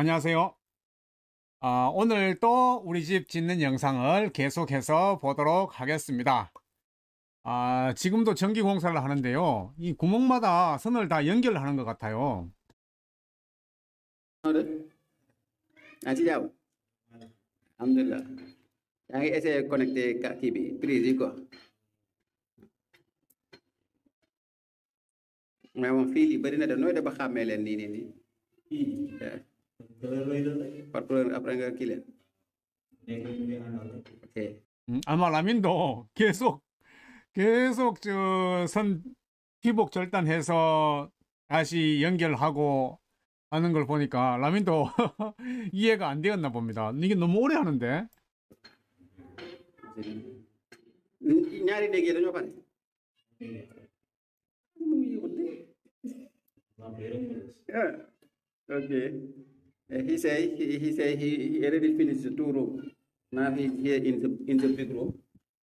안녕하세요. 아, 오늘 또 우리 집 짓는 영상을 계속해서 보도록 하겠습니다. 아, 지금도 전기공사를 하는데요. 이 구멍마다 선을 다 연결하는 것 같아요. mais moom fii lii bëri na de nooy de ba xàmmee leen nii 아마라민도 계속 계속 저선 기복 절단해서 다시 연결하고 하는 걸 보니까 라민도 이해가 안 되었나 봅니다. 이게 너무 오래 하는데. he say he, he say he, he already finished two room. Now he's here in the in the big room.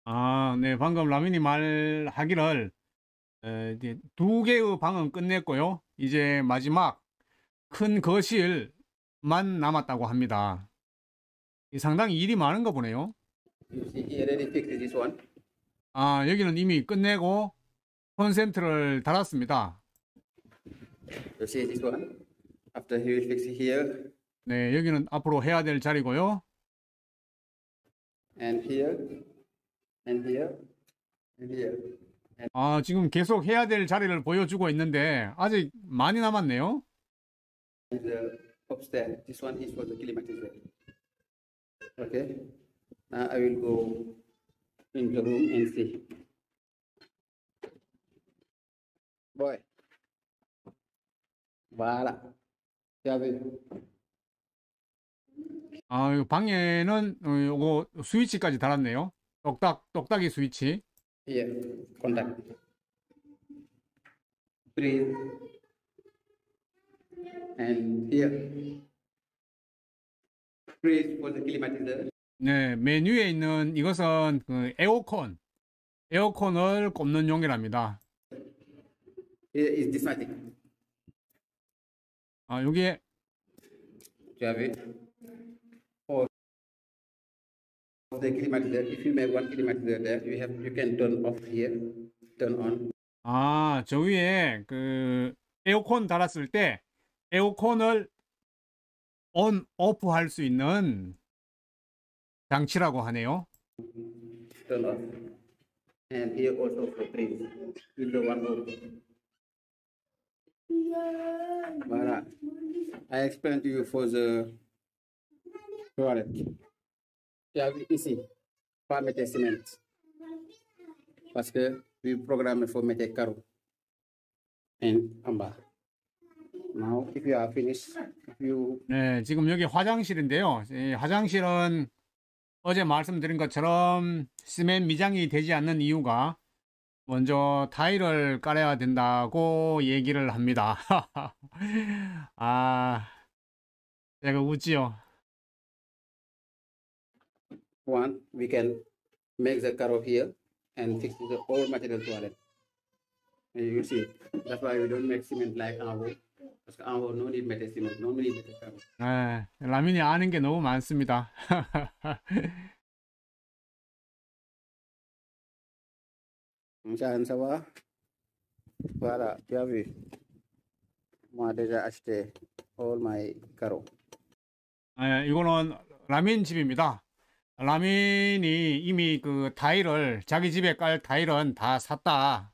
아, 네 방금 라민이 말하기를 에, 이제 두 개의 방은 끝냈고요. 이제 마지막 큰 거실만 남았다고 합니다. 상당히 일이 많은가 보네요. He already fixed this one. 아, 여기는 이미 끝내고 콘센트를 달았습니다. You see this one? after he will fix here. 네, 여기는 앞으로 해야 될 자리고요. And here, and here, and here. And 아, 지금 계속 해야 될 자리를 보여주고 있는데 아직 많이 남았네요. The upstairs. This one is for the climatizer. Okay. Now I will go in the room and see. Boy. Voilà. 네, 아, 방에는 어, 거 스위치까지 달았네요. 똑딱 똑딱이 스위치. 예, 콘탁. b r a n d here. b r e a t e for the climatizer. 네, 메뉴에 있는 이것은 그 에어컨. 에어컨을 꼽는 용이랍니다. 예, is this m a g 아 여기에 Javid or the climatizer. If you make one climatizer there, you have you can turn off here, turn on. 아, 저 위에 그 에어컨 달았을 때 에어컨을 on, off 할 수 있는 장치라고 하네요. Turn off. And here also for print. Window one open. Voilà. I explained to you for the toilet. You have ici, pas mettre ciment. Parce que we programme for mettre carreau. And en bas. Now, if you are finished, if you... 네, 지금 여기 화장실인데요. 이 화장실은 어제 말씀드린 것처럼 시멘 미장이 되지 않는 이유가 먼저 타일을 깔아야 된다고 얘기를 합니다. 아, 제가 우지요. One, we can make the curve here and fix the old material toilet. And you see, that's why we don't make cement like our. Because our no need metal cement, no need metal curve. 네, 라민이 아는 게 너무 많습니다. Comme ça, ça va. Voilà, tu as vu. Moi, déjà acheté all my carreaux. 네, 이거는 라민 집입니다. 라민이 이미 그 타일을 자기 집에 깔 타일은 다 샀다.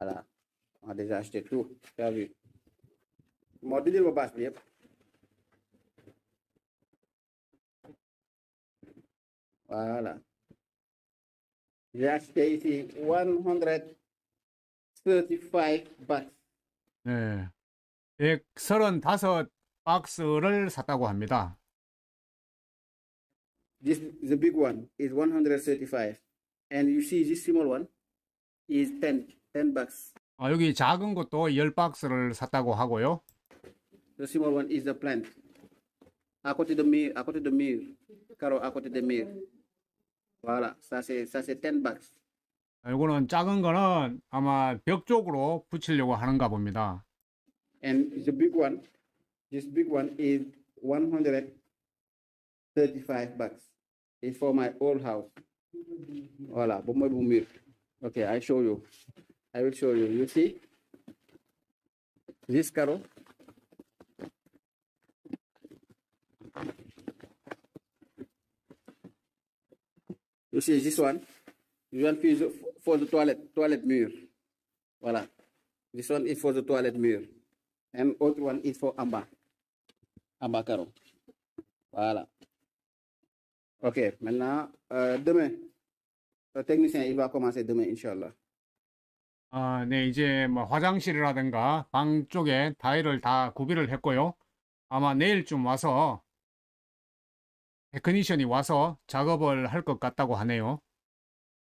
Voilà, on a déjà acheté tout. Tu as vu. Ils m'ont donné le bas, Voilà. J'ai acheté ici 135 bucks. 네. 135 박스를 샀다고 합니다. This the big one is 135 and you see this small one is 10 10 bucks. 아, 여기 작은 것도 10박스를 샀다고 하고요. The small one is the plant. à côté de mur, à côté de mur, carreau à côté de mur. Voilà, ça c'est ça c'est 10 bucks. 이거는 작은 거는 아마 벽 쪽으로 붙이려고 하는가 봅니다. And the big one, this big one is 135 bucks. It's for my old house. Voilà, bon moi bon mur. Okay, I show you. I will show you. You see? This carreau You see this one? This one is for the toilet, toilet mirror. Voila. This one is for the toilet mirror. And other one is for amber. Amber carom. Voilà. OK. Maintenant, euh, demain, le technicien, il va commencer demain, Inch'Allah. 아, 네, 이제 뭐 화장실이라든가 방 쪽에 다이를 다 구비를 했고요. 아마 내일쯤 와서 테크니션이 와서 작업을 할 것 같다고 하네요.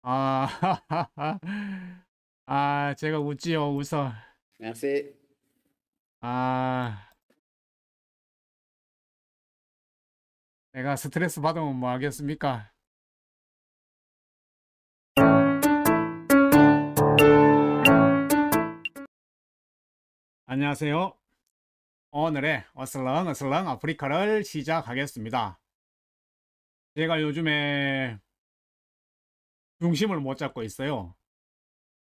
아, 아, 제가 웃지요, 웃어. Merci. 아, 내가 스트레스 받으면 뭐 하겠습니까? 안녕하세요. 오늘의 어슬렁 어슬렁 아프리카를 시작하겠습니다. 제가 요즘에 중심을 못 잡고 있어요.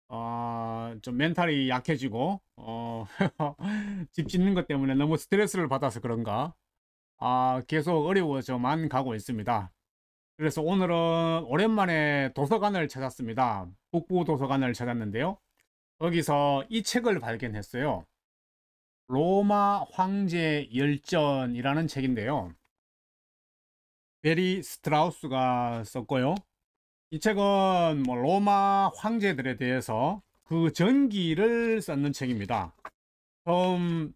어, 좀 멘탈이 약해지고 어, 집 짓는 것 때문에 너무 스트레스를 받아서 그런가 아, 계속 어려워져만 가고 있습니다. 그래서 오늘은 오랜만에 도서관을 찾았습니다. 북부 도서관을 찾았는데요. 거기서 이 책을 발견했어요. 로마 황제 열전이라는 책인데요. 베리 스트라우스가 썼고요. 이 책은 뭐 로마 황제들에 대해서 그 전기를 썼는 책입니다. 처음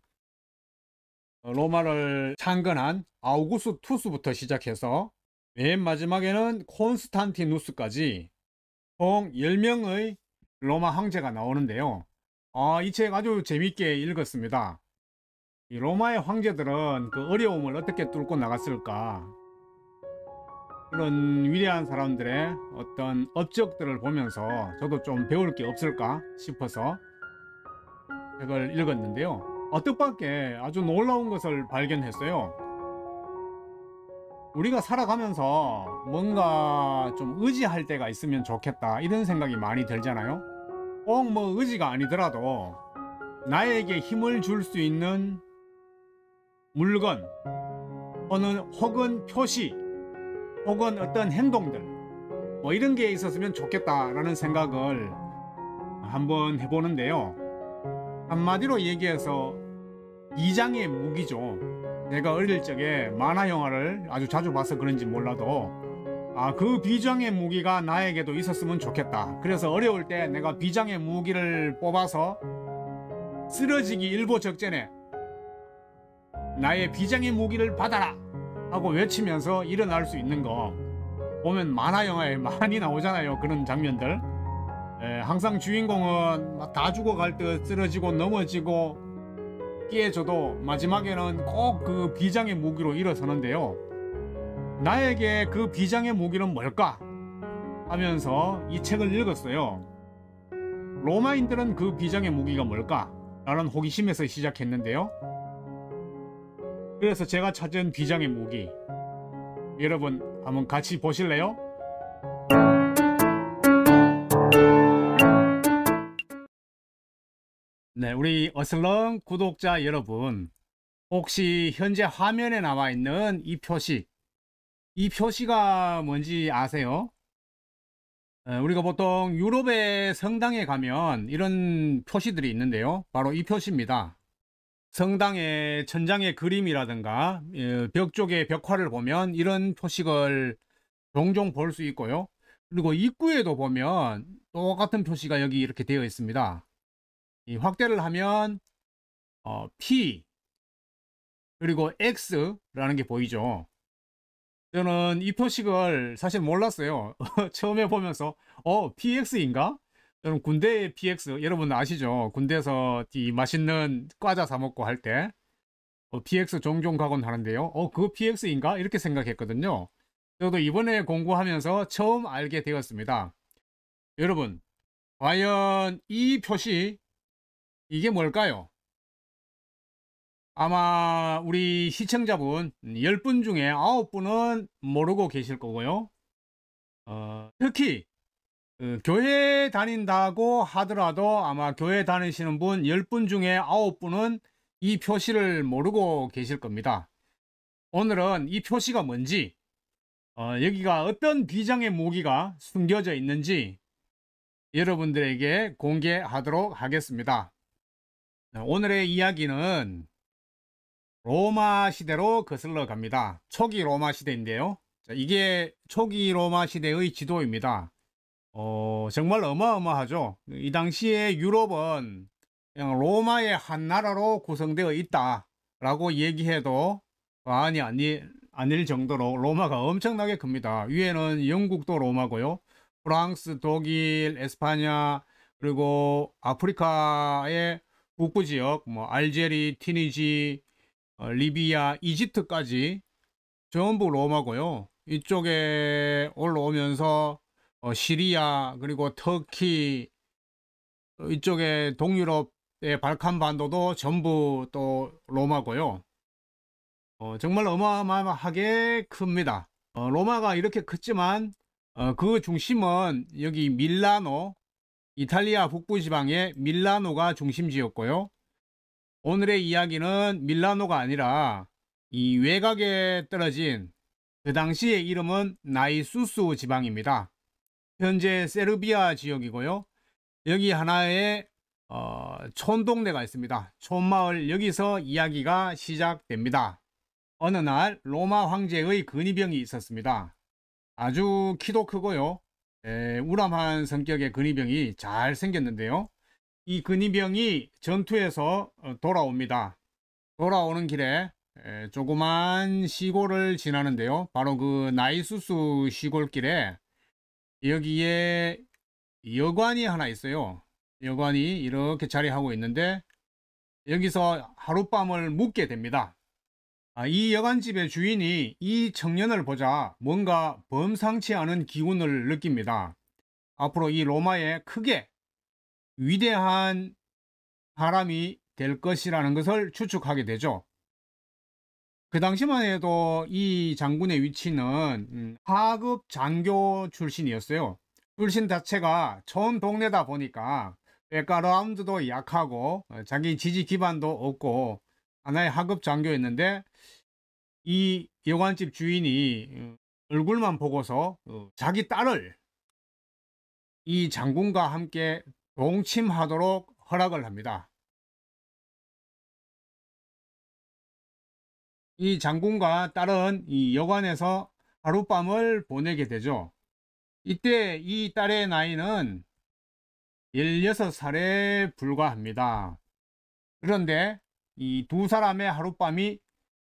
어, 로마를 창건한 아우구스 투스부터 시작해서 맨 마지막에는 콘스탄티누스까지 총 10명의 로마 황제가 나오는데요. 아, 이책 아주 재밌게 읽었습니다. 로마의 황제들은 그 어려움을 어떻게 뚫고 나갔을까 그런 위대한 사람들의 어떤 업적들을 보면서 저도 좀 배울 게 없을까 싶어서 책을 읽었는데요. 어뜻밖에 아주 놀라운 것을 발견했어요. 우리가 살아가면서 뭔가 좀 의지할 때가 있으면 좋겠다 이런 생각이 많이 들잖아요. 꼭 뭐 의지가 아니더라도 나에게 힘을 줄 수 있는 물건 혹은 표시 혹은 어떤 행동들 뭐 이런 게 있었으면 좋겠다라는 생각을 한번 해보는데요. 한마디로 얘기해서 이장의 무기죠. 내가 어릴 적에 만화 영화를 아주 자주 봐서 그런지 몰라도 아그 비장의 무기가 나에게도 있었으면 좋겠다. 그래서 어려울 때 내가 비장의 무기를 뽑아서 쓰러지기 일보 적전에 나의 비장의 무기를 받아라 하고 외치면서 일어날 수 있는 거 보면 만화 영화에 많이 나오잖아요 그런 장면들 에, 예, 항상 주인공은 다 죽어갈 듯 쓰러지고 넘어지고 깨져도 마지막에는 꼭 그 비장의 무기로 일어서는데요 나에게 그 비장의 무기는 뭘까 하면서 이 책을 읽었어요 로마인들은 그 비장의 무기가 뭘까 라는 호기심에서 시작했는데요 그래서 제가 찾은 비장의 무기 여러분 한번 같이 보실래요? 네, 우리 어슬렁 구독자 여러분 혹시 현재 화면에 나와 있는 이 표시 이 표시가 뭔지 아세요? 어, 우리가 보통 유럽의 성당에 가면 이런 표시들이 있는데요. 바로 이 표시입니다. 성당의 천장의 그림이라든가 예, 벽 쪽의 벽화를 보면 이런 표식을 종종 볼 수 있고요. 그리고 입구에도 보면 똑같은 표시가 여기 이렇게 되어 있습니다. 이 확대를 하면 어, P 그리고 X라는 게 보이죠. 저는 이 표식을 사실 몰랐어요. 처음에 보면서 어 PX인가? 여러분 군대의 BX 여러분 아시죠? 군대에서 이 맛있는 과자 사 먹고 할때 어, BX 종종 가곤 하는데요. 어 그거 BX인가 이렇게 생각했거든요. 저도 이번에 공부하면서 처음 알게 되었습니다. 여러분 과연 이 표시 이게 뭘까요? 아마 우리 시청자분 10분 중에 9분은 모르고 계실 거고요. 어, 특히 음, 교회 다닌다고 하더라도 아마 교회 다니시는 분 10분 중에 9분은 이 표시를 모르고 계실 겁니다. 오늘은 이 표시가 뭔지, 어, 여기가 어떤 비장의 무기가 숨겨져 있는지 여러분들에게 공개하도록 하겠습니다. 오늘의 이야기는 로마 시대로 거슬러 갑니다. 초기 로마 시대인데요. 이게 초기 로마 시대의 지도입니다. 어, 정말 어마어마하죠. 이 당시에 유럽은 로마의 한 나라로 구성되어 있다라고 얘기해도 과언이 아니, 아닐 정도로 로마가 엄청나게 큽니다. 위에는 영국도 로마고요. 프랑스, 독일, 에스파냐, 그리고 아프리카의 북부 지역, 뭐 알제리, 티니지, 어, 리비아, 이집트까지 전부 로마고요. 이쪽에 올라오면서 어, 시리아 그리고 터키 어, 이쪽에 동유럽의 발칸 반도도 전부 또 로마고요. 어, 정말 어마어마하게 큽니다. 어, 로마가 이렇게 컸지만 어, 그 중심은 여기 밀라노, 이탈리아 북부 지방의 밀라노가 중심지였고요. 오늘의 이야기는 밀라노가 아니라 이 외곽에 떨어진 그 당시의 이름은 나이수수 지방입니다. 현재 세르비아 지역이고요. 여기 하나의 어, 촌동네가 있습니다. 촌마을 여기서 이야기가 시작됩니다. 어느 날 로마 황제의 근위병이 있었습니다. 아주 키도 크고요. 에, 우람한 성격의 근위병이 잘 생겼는데요. 이 근위병이 전투에서 어, 돌아옵니다. 돌아오는 길에 조그만 시골을 지나는데요. 바로 그나이수수 시골길에 여기에 여관이 하나 있어요. 여관이 이렇게 자리하고 있는데 여기서 하룻밤을 묵게 됩니다. 아, 이 여관집의 주인이 이 청년을 보자 뭔가 범상치 않은 기운을 느낍니다. 앞으로 이 로마에 크게 위대한 사람이 될 것이라는 것을 추측하게 되죠. 그 당시만 해도 이 장군의 위치는 음, 하급 장교 출신이었어요. 출신 자체가 전 동네다 보니까 백가라운드도 약하고 어, 자기 지지 기반도 없고 하나의 하급 장교였는데 이 여관집 주인이 어, 얼굴만 보고서 어, 자기 딸을 이 장군과 함께 동침하도록 허락을 합니다. 이 장군과 딸은 이 여관에서 하룻밤을 보내게 되죠. 이때 이 딸의 나이는 16살에 불과합니다. 그런데 이 두 사람의 하룻밤이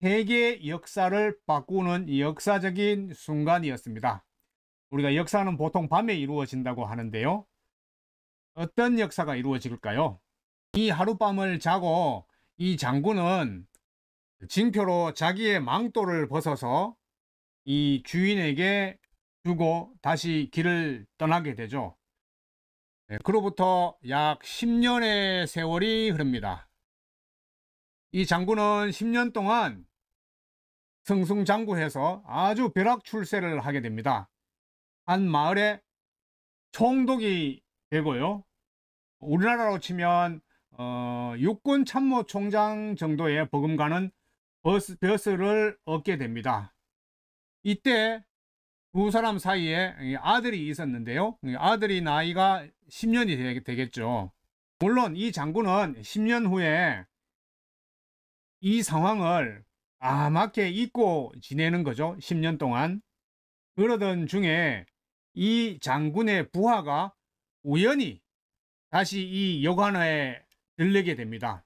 세계 역사를 바꾸는 역사적인 순간이었습니다. 우리가 역사는 보통 밤에 이루어진다고 하는데요. 어떤 역사가 이루어질까요? 이 하룻밤을 자고 이 장군은 진표로 자기의 망토를 벗어서 이 주인에게 주고 다시 길을 떠나게 되죠. 예, 그로부터 약 10년의 세월이 흐릅니다. 이 장군은 10년 동안 승승장구해서 아주 벼락 출세를 하게 됩니다. 한 마을에 총독이 되고요. 우리나라로 치면 어, 육군 참모 총장 정도의 버금가는 버스, 벼슬을 얻게 됩니다. 이때 두 사람 사이에 아들이 있었는데요. 아들이 나이가 10년이 되겠죠. 물론 이 장군은 10년 후에 이 상황을 아맣게 잊고 지내는 거죠. 10년 동안. 그러던 중에 이 장군의 부하가 우연히 다시 이 여관에 들르게 됩니다.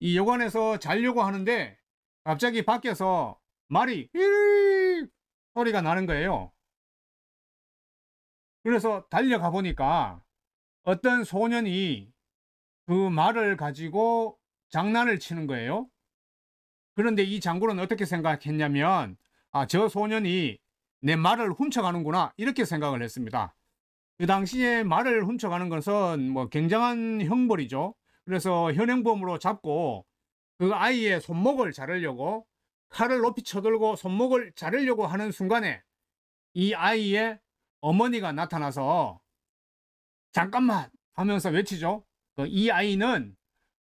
이 여관에서 자려고 하는데 갑자기 밖에서 말이 소리가 나는 거예요. 그래서 달려가 보니까 어떤 소년이 그 말을 가지고 장난을 치는 거예요. 그런데 이 장군은 어떻게 생각했냐면 아, 저 소년이 내 말을 훔쳐가는구나 이렇게 생각을 했습니다. 그 당시에 말을 훔쳐가는 것은 뭐 굉장한 형벌이죠. 그래서 현행범으로 잡고 그 아이의 손목을 자르려고 칼을 높이 쳐들고 손목을 자르려고 하는 순간에 이 아이의 어머니가 나타나서 잠깐만 하면서 외치죠. 그 이 아이는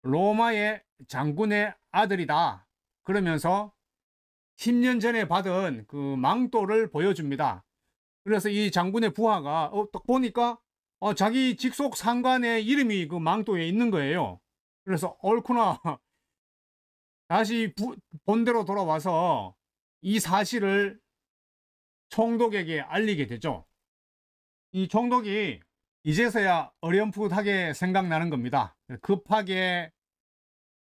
로마의 장군의 아들이다. 그러면서 10년 전에 받은 그 망토를 보여줍니다. 그래서 이 장군의 부하가 어, 딱 보니까 어, 자기 직속 상관의 이름이 그 망토에 있는 거예요. 그래서 옳구나 다시 부, 본대로 돌아와서 이 사실을 총독에게 알리게 되죠. 이 총독이 이제서야 어렴풋하게 생각나는 겁니다. 급하게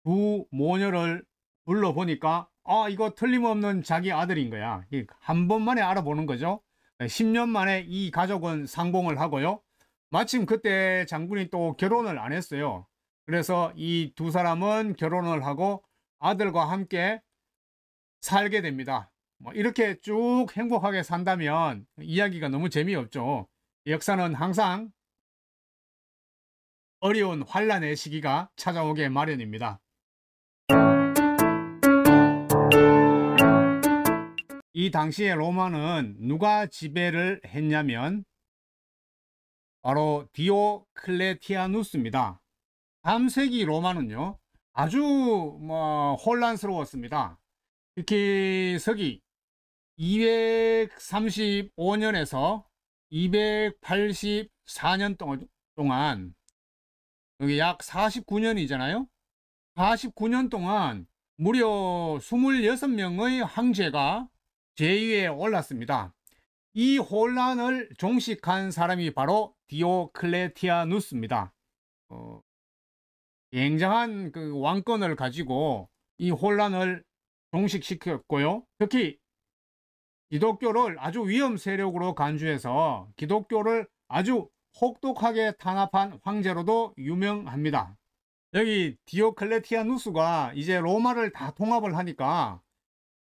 두 모녀를 불러보니까 아 이거 틀림없는 자기 아들인 거야. 한 번만에 알아보는 거죠. 10년 만에 이 가족은 상봉을 하고요. 마침 그때 장군이 또 결혼을 안 했어요. 그래서 이 두 사람은 결혼을 하고 아들과 함께 살게 됩니다. 뭐 이렇게 쭉 행복하게 산다면 이야기가 너무 재미없죠. 역사는 항상 어려운 환란의 시기가 찾아오게 마련입니다. 이 당시에 로마는 누가 지배를 했냐면 바로 디오클레티아누스입니다. 다 세기 로마는요, 아주 뭐 혼란스러웠습니다. 특히 서기 235년에서 284년 동안 여기 약 49년이잖아요. 49년 동안 무려 26명의 황제가 제위에 올랐습니다. 이 혼란을 종식한 사람이 바로 디오클레티아누스입니다. 어, 굉장한 그 왕권을 가지고 이 혼란을 종식시켰고요. 특히 기독교를 아주 위험 세력으로 간주해서 기독교를 아주 혹독하게 탄압한 황제로도 유명합니다. 여기 디오클레티아누스가 이제 로마를 다 통합을 하니까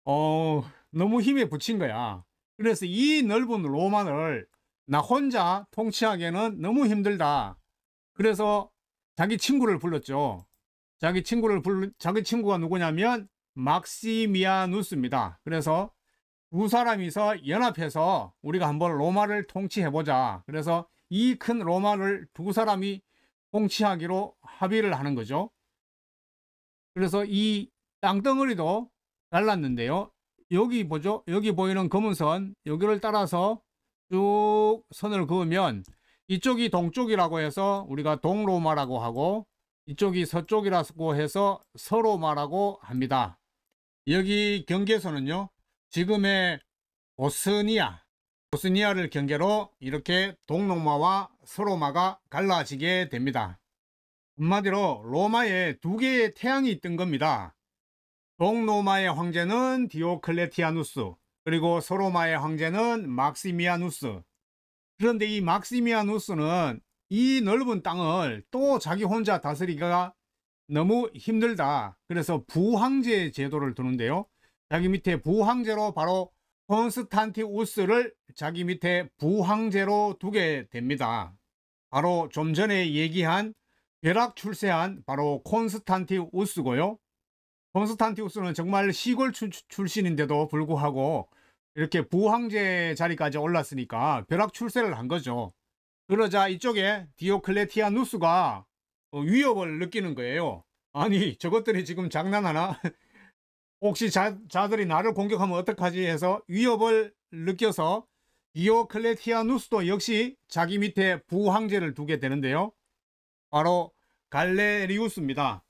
어, 너무 힘에 붙인 거야. 그래서 이 넓은 로마를 나 혼자 통치하기에는 너무 힘들다. 그래서 자기 친구를 불렀죠. 자기 친구를 불 자기 친구가 누구냐면 막시미아누스입니다. 그래서 두 사람이서 연합해서 우리가 한번 로마를 통치해 보자. 그래서 이 큰 로마를 두 사람이 통치하기로 합의를 하는 거죠. 그래서 이 땅덩어리도 잘랐는데요. 여기 보죠. 여기 보이는 검은 선 여기를 따라서 쭉 선을 그으면 이쪽이 동쪽이라고 해서 우리가 동로마라고 하고 이쪽이 서쪽이라고 해서 서로마라고 합니다. 여기 경계선은요. 지금의 오스니아오스니아를 경계로 이렇게 동로마와 서로마가 갈라지게 됩니다. 한마디로 로마에 두 개의 태양이 있던 겁니다. 동로마의 황제는 디오클레티아누스, 그리고 소로마의 황제는 막시미아누스. 그런데 이 막시미아누스는 이 넓은 땅을 또 자기 혼자 다스리기가 너무 힘들다. 그래서 부황제 제도를 두는데요. 자기 밑에 부황제로 바로 콘스탄티우스를 자기 밑에 부황제로 두게 됩니다. 바로 좀 전에 얘기한 벼락 출세한 바로 콘스탄티우스고요. 콘스탄티우스는 정말 시골 출신인데도 불구하고 이렇게 부황제 자리까지 올랐으니까 벼락 출세를 한 거죠. 그러자 이쪽에 디오클레티아누스가 어, 위협을 느끼는 거예요. 아니 저것들이 지금 장난하나? 혹시 자, 자들이 나를 공격하면 어떡하지 해서 위협을 느껴서 디오클레티아누스도 역시 자기 밑에 부황제를 두게 되는데요. 바로 갈레리우스입니다.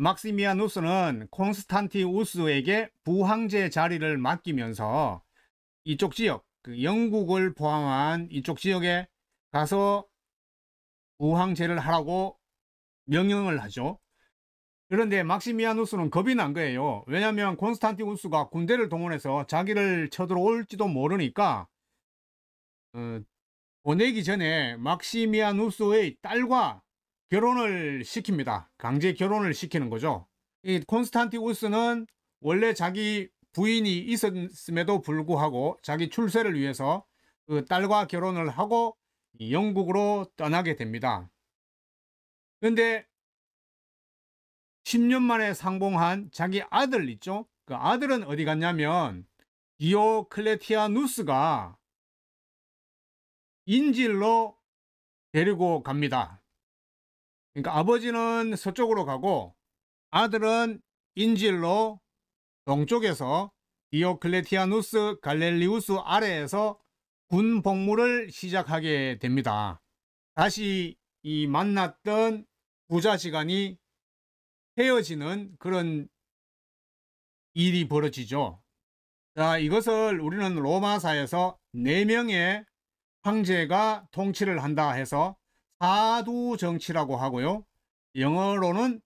막시미아누스는 콘스탄티우스에게 부황제 자리를 맡기면서 이쪽 지역, 그 영국을 포함한 이쪽 지역에 가서 부황제를 하라고 명령을 하죠. 그런데 막시미아누스는 겁이 난 거예요. 왜냐하면 콘스탄티우스가 군대를 동원해서 자기를 쳐들어올지도 모르니까 어, 보내기 전에 막시미아누스의 딸과 결혼을 시킵니다. 강제 결혼을 시키는 거죠. 이 콘스탄티우스는 원래 자기 부인이 있었음에도 불구하고 자기 출세를 위해서 그 딸과 결혼을 하고 영국으로 떠나게 됩니다. 그런데 10년 만에 상봉한 자기 아들 있죠? 그 아들은 어디 갔냐면 디오클레티아누스가 인질로 데리고 갑니다. 그러니까 아버지는 서쪽으로 가고 아들은 인질로 동쪽에서 디오클레티아누스 갈렐리우스 아래에서 군 복무를 시작하게 됩니다. 다시 이 만났던 부자 시간이 헤어지는 그런 일이 벌어지죠. 자, 이것을 우리는 로마사에서 4명의 황제가 통치를 한다 해서 하두 정치라고 하고요. 영어로는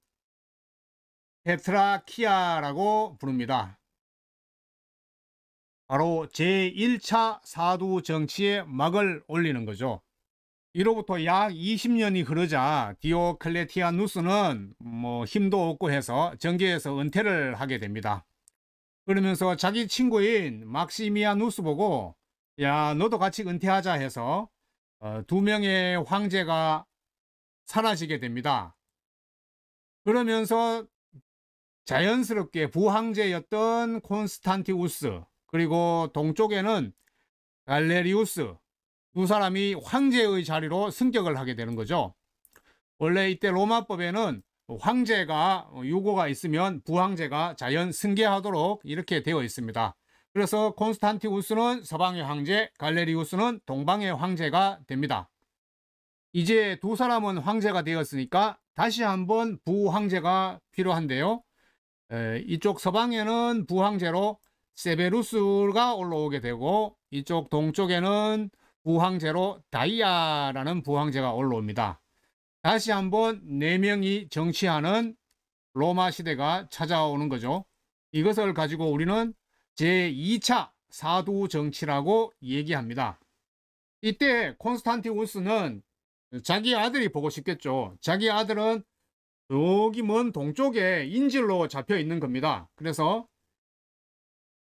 테트라키아라고 부릅니다. 바로 제1차 사두 정치의 막을 올리는 거죠. 이로부터 약 20년이 흐르자 디오클레티아누스는 뭐 힘도 없고 해서 정계에서 은퇴를 하게 됩니다. 그러면서 자기 친구인 막시미아누스 보고 야 너도 같이 은퇴하자 해서 어, 두 명의 황제가 사라지게 됩니다. 그러면서 자연스럽게 부황제였던 콘스탄티우스 그리고 동쪽에는 갈레리우스 두 사람이 황제의 자리로 승격을 하게 되는 거죠. 원래 이때 로마법에는 황제가 어, 유고가 있으면 부황제가 자연 승계하도록 이렇게 되어 있습니다. 그래서 콘스탄티우스는 서방의 황제, 갈레리우스는 동방의 황제가 됩니다. 이제 두 사람은 황제가 되었으니까 다시 한번 부황제가 필요한데요. 에, 이쪽 서방에는 부황제로 세베루스가 올라오게 되고 이쪽 동쪽에는 부황제로 다이아라는 부황제가 올라옵니다. 다시 한번 네 명이 정치하는 로마 시대가 찾아오는 거죠. 이것을 가지고 우리는 제2차 사도 정치라고 얘기합니다. 이때 콘스탄티우스는 자기 아들이 보고 싶겠죠. 자기 아들은 여기 먼 동쪽에 인질로 잡혀 있는 겁니다. 그래서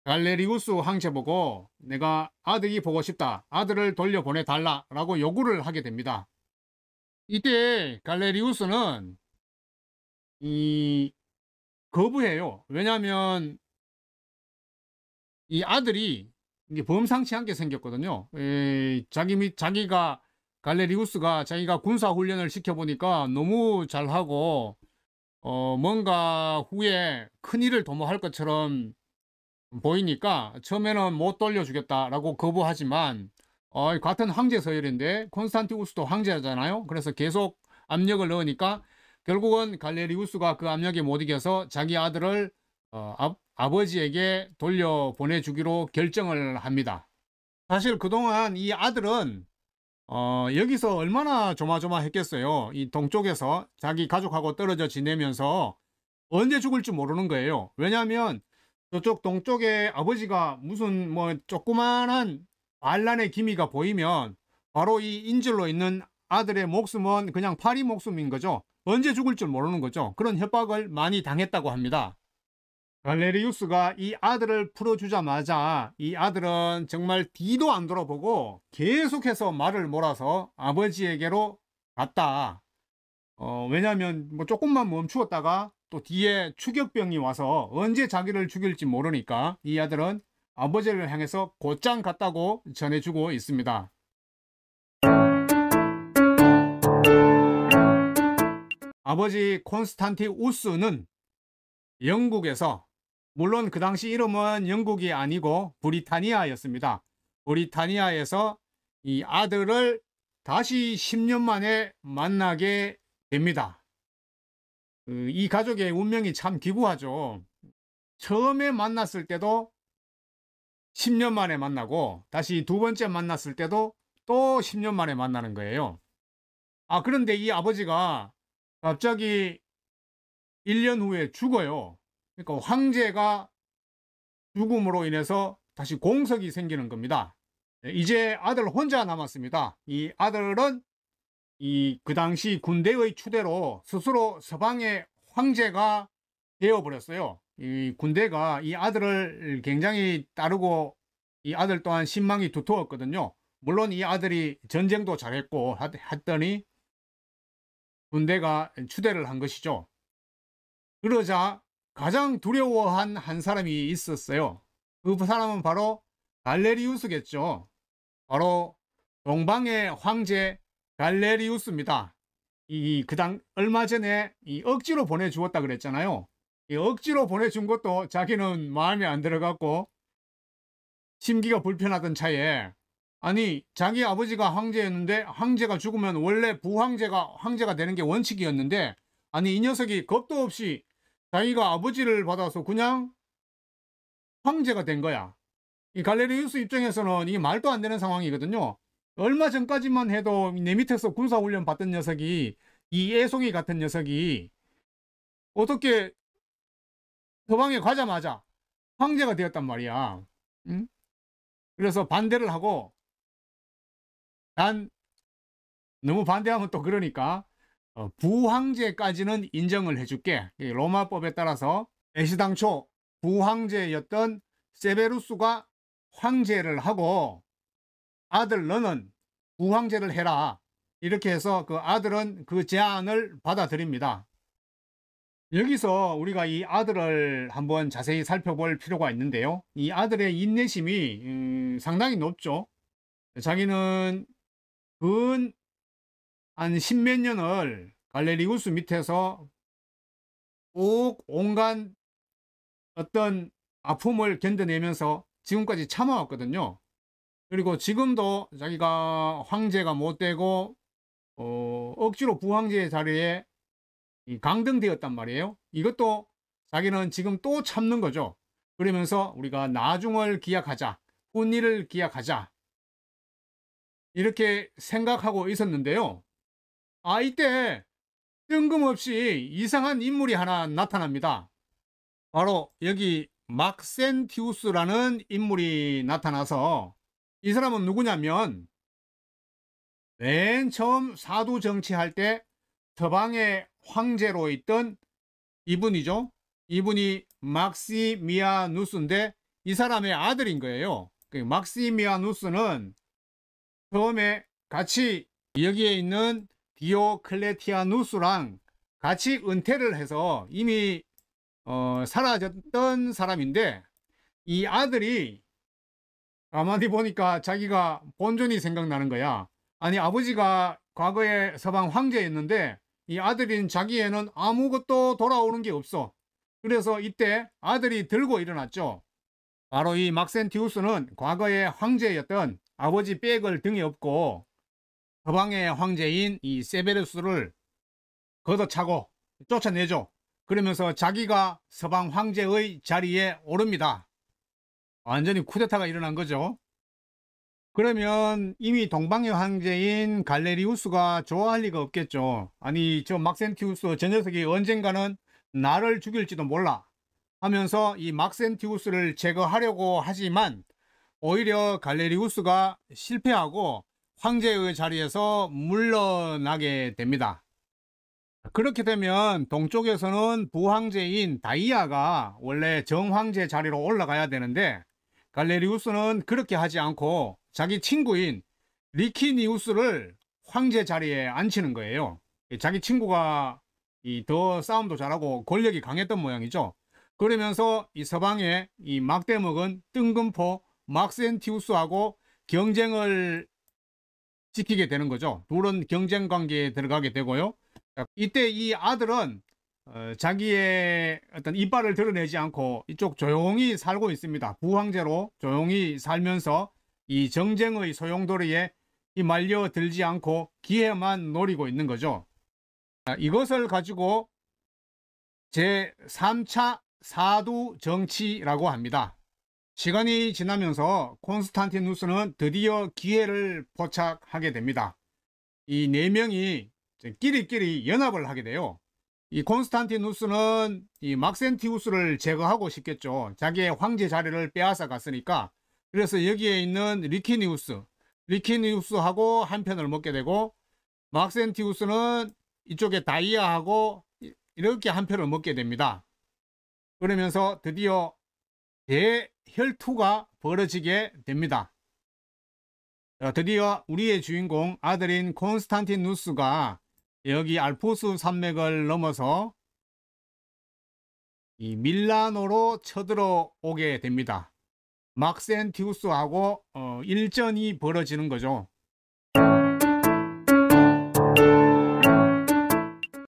갈레리우스 황제 보고 내가 아들이 보고 싶다. 아들을 돌려보내 달라라고 요구를 하게 됩니다. 이때 갈레리우스는 이 거부해요. 왜냐하면 이 아들이 범상치 않게 생겼거든요. 에, 자기 및 자기가 갈레리우스가 자기가 군사 훈련을 시켜보니까 너무 잘하고 어, 뭔가 후에 큰 일을 도모할 뭐 것처럼 보이니까 처음에는 못 돌려주겠다라고 거부하지만 어, 같은 황제 서열인데 콘스탄티우스도 황제잖아요. 그래서 계속 압력을 넣으니까 결국은 갈레리우스가 그 압력에 못 이겨서 자기 아들을 아, 아버지에게 돌려보내주기로 결정을 합니다. 사실 그동안 이 아들은 어, 여기서 얼마나 조마조마했겠어요. 이 동쪽에서 자기 가족하고 떨어져 지내면서 언제 죽을지 모르는 거예요. 왜냐하면 저쪽 동쪽에 아버지가 무슨 뭐 조그만한 반란의 기미가 보이면 바로 이 인질로 있는 아들의 목숨은 그냥 파리 목숨인 거죠. 언제 죽을 줄 모르는 거죠. 그런 협박을 많이 당했다고 합니다. 갈레리우스가 이 아들을 풀어주자마자 이 아들은 정말 뒤도 안 돌아보고 계속해서 말을 몰아서 아버지에게로 갔다. 어, 왜냐면 하뭐 조금만 멈추었다가 또 뒤에 추격병이 와서 언제 자기를 죽일지 모르니까 이 아들은 아버지를 향해서 곧장 갔다고 전해주고 있습니다. 아버지 콘스탄티 우스는 영국에서 물론 그 당시 이름은 영국이 아니고 브리타니아였습니다. 브리타니아에서 이 아들을 다시 10년 만에 만나게 됩니다. 그, 이 가족의 운명이 참 기구하죠. 처음에 만났을 때도 10년 만에 만나고 다시 두 번째 만났을 때도 또 10년 만에 만나는 거예요. 아, 그런데 이 아버지가 갑자기 1년 후에 죽어요. 그러니까 황제가 죽음으로 인해서 다시 공석이 생기는 겁니다. 예, 이제 아들 혼자 남았습니다. 이 아들은 이 그 당시 군대의 추대로 스스로 서방의 황제가 되어버렸어요. 이 군대가 이 아들을 굉장히 따르고 이 아들 또한 신망이 두터웠거든요. 물론 이 아들이 전쟁도 잘했고 했더니 군대가 추대를 한 것이죠. 그러자 가장 두려워한 한 사람이 있었어요. 그 사람은 바로 갈레리우스겠죠. 바로 동방의 황제 갈레리우스입니다. 이 그당 얼마 전에 이 억지로 보내주었다 그랬잖아요. 이 억지로 보내준 것도 자기는 마음에 안 들어갔고 심기가 불편하던 차에 아니 자기 아버지가 황제였는데 황제가 죽으면 원래 부황제가 황제가 되는 게 원칙이었는데 아니 이 녀석이 겁도 없이 자기가 아버지를 받아서 그냥 황제가 된 거야. 이 갈레리우스 입장에서는 이게 말도 안 되는 상황이거든요. 얼마 전까지만 해도 내 밑에서 군사훈련 받던 녀석이 이 애송이 같은 녀석이 어떻게 서방에 가자마자 황제가 되었단 말이야. 응? 그래서 반대를 하고 난 너무 반대하면 또 그러니까 어, 부황제까지는 인정을 해줄게. 로마법에 따라서 애시당초 부황제였던 세베루스가 황제를 하고 아들 너는 부황제를 해라. 이렇게 해서 그 아들은 그 제안을 받아들입니다. 여기서 우리가 이 아들을 한번 자세히 살펴볼 필요가 있는데요. 이 아들의 인내심이 음, 상당히 높죠. 자기는 근한 십몇 년을 갈레리우스 밑에서 꼭 온갖 어떤 아픔을 견뎌내면서 지금까지 참아왔거든요. 그리고 지금도 자기가 황제가 못 되고 어, 억지로 부황제의 자리에 강등되었단 말이에요. 이것도 자기는 지금 또 참는 거죠. 그러면서 우리가 나중을 기약하자, 혼일을 기약하자 이렇게 생각하고 있었는데요. 아 이때 뜬금없이 이상한 인물이 하나 나타납니다. 바로 여기 막센티우스라는 인물이 나타나서 이 사람은 누구냐면 맨 처음 사도 정치할 때 서방의 황제로 있던 이분이죠. 이분이 막시미아누스인데 이 사람의 아들인 거예요. 그 막시미아누스는 처음에 같이 여기에 있는 디오클레티아누스랑 같이 은퇴를 해서 이미 어, 사라졌던 사람인데 이 아들이 가만히 보니까 자기가 본존이 생각나는 거야. 아니 아버지가 과거에 서방 황제였는데 이 아들인 자기에는 아무것도 돌아오는 게 없어. 그래서 이때 아들이 들고 일어났죠. 바로 이 막센티우스는 과거에 황제였던 아버지 백을 등에 업고 서방의 황제인 이 세베루스를 걷어차고 쫓아내죠. 그러면서 자기가 서방 황제의 자리에 오릅니다. 완전히 쿠데타가 일어난 거죠. 그러면 이미 동방의 황제인 갈레리우스가 좋아할 리가 없겠죠. 아니 저 막센티우스 저 녀석이 언젠가는 나를 죽일지도 몰라 하면서 이 막센티우스를 제거하려고 하지만 오히려 갈레리우스가 실패하고 황제의 자리에서 물러나게 됩니다. 그렇게 되면 동쪽에서는 부황제인 다이아가 원래 정황제 자리로 올라가야 되는데 갈레리우스는 그렇게 하지 않고 자기 친구인 리키니우스를 황제 자리에 앉히는 거예요. 자기 친구가 더 싸움도 잘하고 권력이 강했던 모양이죠. 그러면서 이 서방의 이 막대먹은 뜬금포 막센티우스하고 경쟁을 지키게 되는 거죠. 둘은 경쟁 관계에 들어가게 되고요. 이때 이 아들은 어, 자기의 어떤 이빨을 드러내지 않고 이쪽 조용히 살고 있습니다. 부황제로 조용히 살면서 이 정쟁의 소용돌이에 말려들지 않고 기회만 노리고 있는 거죠. 이것을 가지고 제3차 사두 정치라고 합니다. 시간이 지나면서 콘스탄티누스는 드디어 기회를 포착하게 됩니다. 이 네 명이 끼리끼리 연합을 하게 돼요. 이 콘스탄티누스는 이 막센티우스를 제거하고 싶겠죠. 자기의 황제 자리를 빼앗아 갔으니까. 그래서 여기에 있는 리키니우스, 리키니우스하고 한 편을 먹게 되고 막센티우스는 이쪽에 다이아하고 이렇게 한 편을 먹게 됩니다. 그러면서 드디어 대혈투가 벌어지게 됩니다. 어, 드디어 우리의 주인공 아들인 콘스탄틴 누스가 여기 알포스 산맥을 넘어서 이 밀라노로 쳐들어오게 됩니다. 막센티우스하고 어, 일전이 벌어지는 거죠.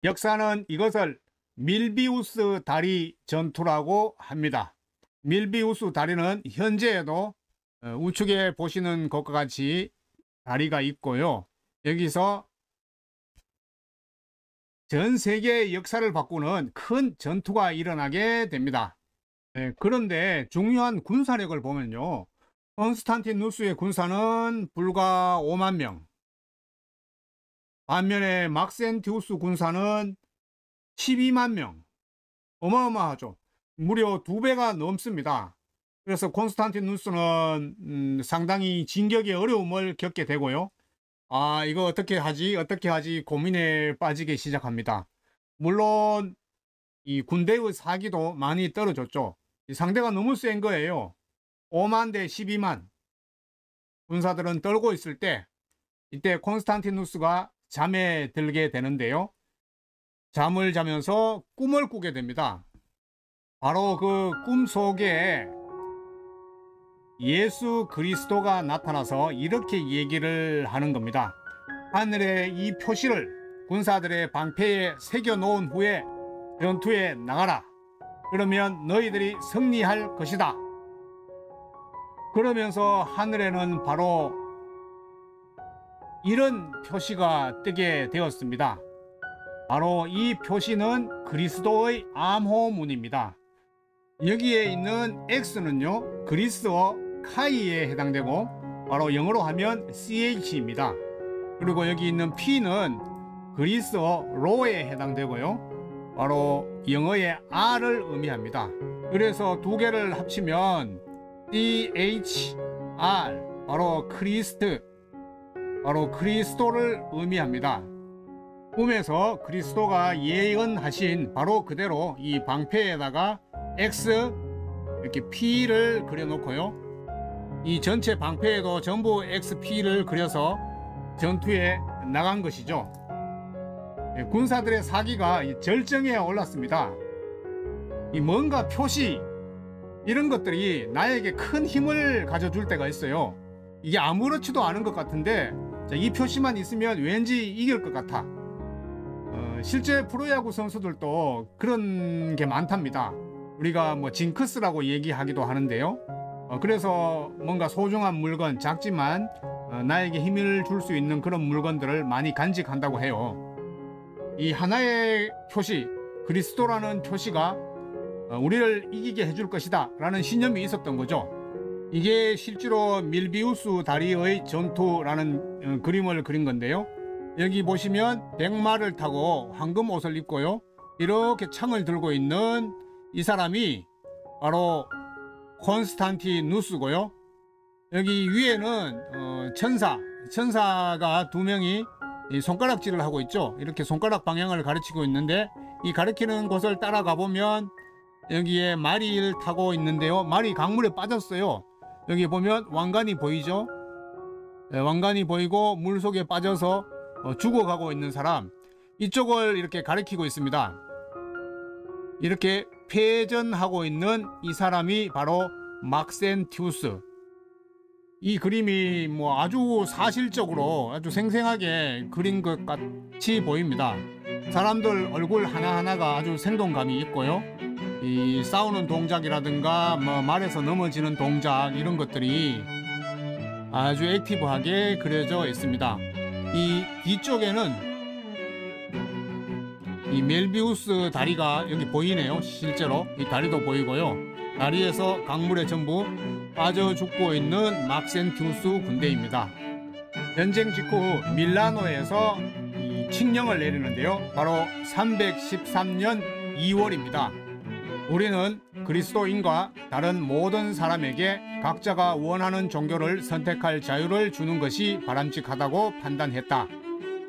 역사는 이것을 밀비우스 다리 전투라고 합니다. 밀비 우스 다리는 현재에도 어, 우측에 보시는 것과 같이 다리가 있고요. 여기서 전 세계의 역사를 바꾸는 큰 전투가 일어나게 됩니다. 네, 그런데 중요한 군사력을 보면요. 컨스탄티누스의 군사는 불과 5만 명. 반면에 막센티우스 군사는 12만 명. 어마어마하죠. 무려 두 배가 넘습니다. 그래서 콘스탄티누스는 음, 상당히 진격의 어려움을 겪게 되고요. 아 이거 어떻게 하지 어떻게 하지 고민에 빠지기 시작합니다. 물론 이 군대의 사기도 많이 떨어졌죠. 상대가 너무 센 거예요. 5만 대 12만 군사들은 떨고 있을 때 이때 콘스탄티누스가 잠에 들게 되는데요. 잠을 자면서 꿈을 꾸게 됩니다. 바로 그 꿈속에 예수 그리스도가 나타나서 이렇게 얘기를 하는 겁니다. 하늘에 이 표시를 군사들의 방패에 새겨 놓은 후에 전투에 나가라. 그러면 너희들이 승리할 것이다. 그러면서 하늘에는 바로 이런 표시가 뜨게 되었습니다. 바로 이 표시는 그리스도의 암호문입니다. 여기에 있는 X는요 그리스어 카이에 해당되고 바로 영어로 하면 CH입니다. 그리고 여기 있는 P는 그리스어 로에 해당되고요. 바로 영어의 R을 의미합니다. 그래서 두 개를 합치면 CHR 바로 크리스트 바로 그리스도를 의미합니다. 꿈에서 그리스도가 예언하신 바로 그대로 이 방패에다가 X 이렇게 P를 그려놓고요. 이 전체 방패에도 전부 XP를 그려서 전투에 나간 것이죠. 예, 군사들의 사기가 절정에 올랐습니다. 이 뭔가 표시 이런 것들이 나에게 큰 힘을 가져줄 때가 있어요. 이게 아무렇지도 않은 것 같은데 이 표시만 있으면 왠지 이길 것 같아. 어, 실제 프로야구 선수들도 그런 게 많답니다. 우리가 뭐 징크스라고 얘기하기도 하는데요. 어, 그래서 뭔가 소중한 물건 작지만 어, 나에게 힘을 줄 수 있는 그런 물건들을 많이 간직한다고 해요. 이 하나의 표시, 그리스도라는 표시가 어, 우리를 이기게 해줄 것이다 라는 신념이 있었던 거죠. 이게 실제로 밀비우스 다리의 전투라는 어, 그림을 그린 건데요. 여기 보시면 백마를 타고 황금 옷을 입고요. 이렇게 창을 들고 있는 이 사람이 바로 콘스탄티누스고요. 여기 위에는 어, 천사, 천사가 두 명이 손가락질을 하고 있죠. 이렇게 손가락 방향을 가르치고 있는데 이 가르치는 곳을 따라가 보면 여기에 마리를 타고 있는데요. 말이 강물에 빠졌어요. 여기 보면 왕관이 보이죠. 네, 왕관이 보이고 물 속에 빠져서 어, 죽어가고 있는 사람 이쪽을 이렇게 가리키고 있습니다. 이렇게 패전하고 있는 이 사람이 바로 막센티우스. 이 그림이 뭐 아주 사실적으로 아주 생생하게 그린 것 같이 보입니다. 사람들 얼굴 하나하나가 아주 생동감이 있고요. 이 싸우는 동작이라든가 뭐 말에서 넘어지는 동작 이런 것들이 아주 액티브하게 그려져 있습니다. 이 뒤쪽에는 이 멜비우스 다리가 여기 보이네요. 실제로 이 다리도 보이고요. 다리에서 강물에 전부 빠져 죽고 있는 막센티우 군대입니다. 전쟁 직후 밀라노에서 이 칙령을 내리는데요. 바로 313년 2월입니다. 우리는 그리스도인과 다른 모든 사람에게 각자가 원하는 종교를 선택할 자유를 주는 것이 바람직하다고 판단했다.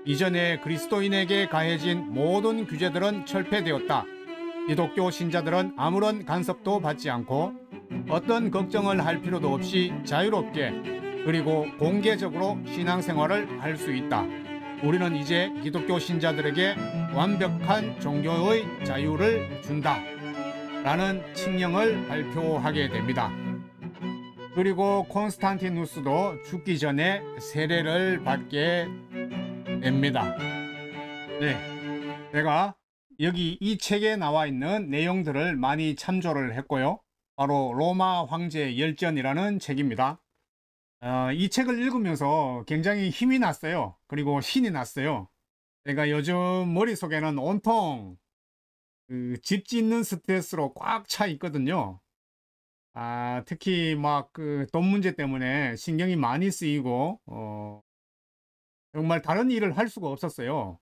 이전에 그리스도인에게 가해진 모든 규제들은 철폐되었다. 기독교 신자들은 아무런 간섭도 받지 않고 어떤 걱정을 할 필요도 없이 자유롭게 그리고 공개적으로 신앙생활을 할 수 있다. 우리는 이제 기독교 신자들에게 완벽한 종교의 자유를 준다. 라는 칙령을 발표하게 됩니다. 그리고 콘스탄티누스도 죽기 전에 세례를 받게 냅니다. 네, 제가 여기 이 책에 나와 있는 내용들을 많이 참조를 했고요. 바로 로마 황제 열전이라는 책입니다. 어, 이 책을 읽으면서 굉장히 힘이 났어요. 그리고 신이 났어요. 제가 요즘 머릿속에는 온통 그집 짓는 스트레스로 꽉 차 있거든요. 아, 특히 막 그 돈 문제 때문에 신경이 많이 쓰이고 어, 정말 다른 일을 할 수가 없었어요.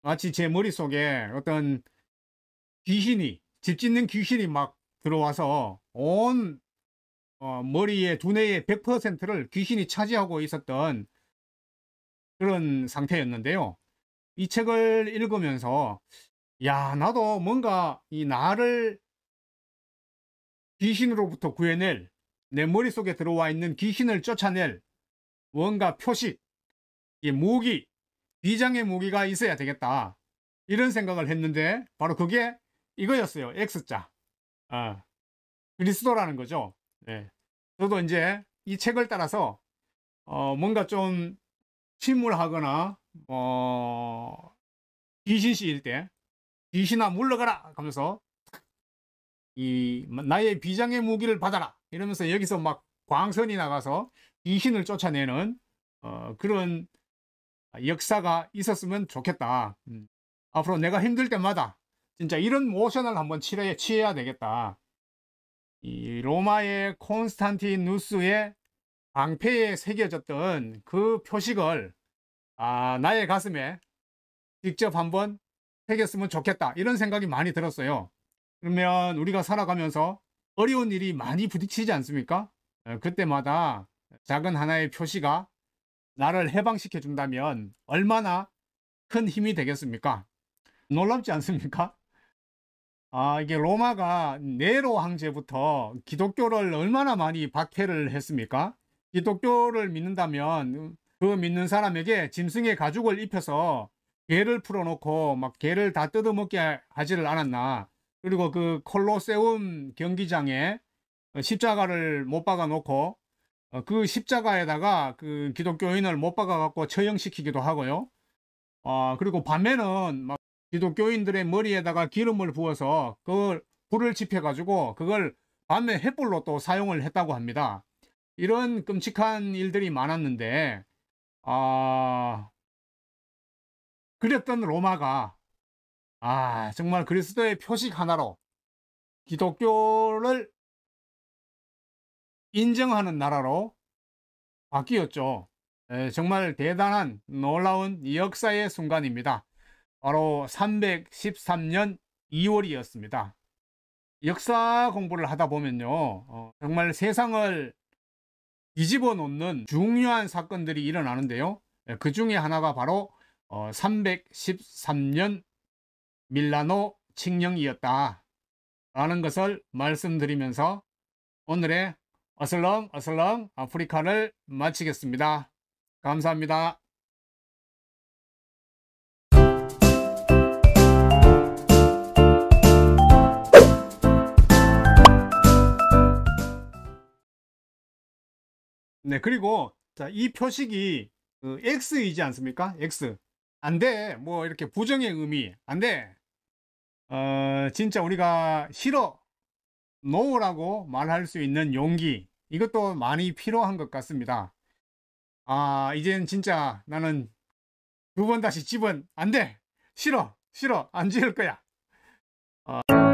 마치 제 머릿속에 어떤 귀신이, 집 짓는 귀신이 막 들어와서 온 어, 머리의 두뇌의 100%를 귀신이 차지하고 있었던 그런 상태였는데요. 이 책을 읽으면서, 야, 나도 뭔가 이 나를 귀신으로부터 구해낼, 내 머릿속에 들어와 있는 귀신을 쫓아낼 뭔가 표식, 이 모기, 비장의 모기가 있어야 되겠다. 이런 생각을 했는데 바로 그게 이거였어요. X자. 아, 그리스도라는 거죠. 네. 저도 이제 이 책을 따라서 어, 뭔가 좀 침울하거나 어, 귀신시일 때 귀신아 물러가라 하면서 이 나의 비장의 무기를 받아라 이러면서 여기서 막 광선이 나가서 귀신을 쫓아내는 어, 그런 아, 역사가 있었으면 좋겠다. 음. 앞으로 내가 힘들 때마다 진짜 이런 모션을 한번 취해, 취해야 되겠다. 이 로마의 콘스탄티누스의 방패에 새겨졌던 그 표식을 아, 나의 가슴에 직접 한번 새겼으면 좋겠다. 이런 생각이 많이 들었어요. 그러면 우리가 살아가면서 어려운 일이 많이 부딪히지 않습니까? 어, 그때마다 작은 하나의 표시가 나를 해방시켜 준다면 얼마나 큰 힘이 되겠습니까? 놀랍지 않습니까? 아, 이게 로마가 네로 황제부터 기독교를 얼마나 많이 박해를 했습니까? 기독교를 믿는다면 그 믿는 사람에게 짐승의 가죽을 입혀서 개를 풀어놓고 막 개를 다 뜯어먹게 하지를 않았나. 그리고 그 콜로세움 경기장에 십자가를 못 박아놓고 어, 그 십자가에다가 그 기독교인을 못 박아갖고 처형시키기도 하고요. 어, 그리고 밤에는 막 기독교인들의 머리에다가 기름을 부어서 그걸 불을 지펴가지고 그걸 밤에 횃불로 또 사용을 했다고 합니다. 이런 끔찍한 일들이 많았는데, 아, 그랬던 로마가, 아, 정말 그리스도의 표식 하나로 기독교를 인정하는 나라로 바뀌었죠. 에, 예, 정말 대단한 놀라운 역사의 순간입니다. 바로 313년 2월이었습니다. 역사 공부를 하다 보면요. 어, 정말 세상을 뒤집어 놓는 중요한 사건들이 일어나는데요. 에, 예, 그 중에 하나가 바로 어, 313년 밀라노 칙령이었다. 라는 것을 말씀드리면서 오늘의 어슬렁 어슬렁 아프리카를 마치겠습니다. 감사합니다. 네, 그리고 자, 이 표식이 그 X이지 않습니까? X. 안 돼. 뭐 이렇게 부정의 의미. 안 돼. 어, 진짜 우리가 싫어. 노라고 말할 수 있는 용기. 이것도 많이 필요한 것 같습니다. 아, 이젠 진짜 나는 두 번 다시 집은 안 돼! 싫어! 싫어! 안 지을 거야! 어...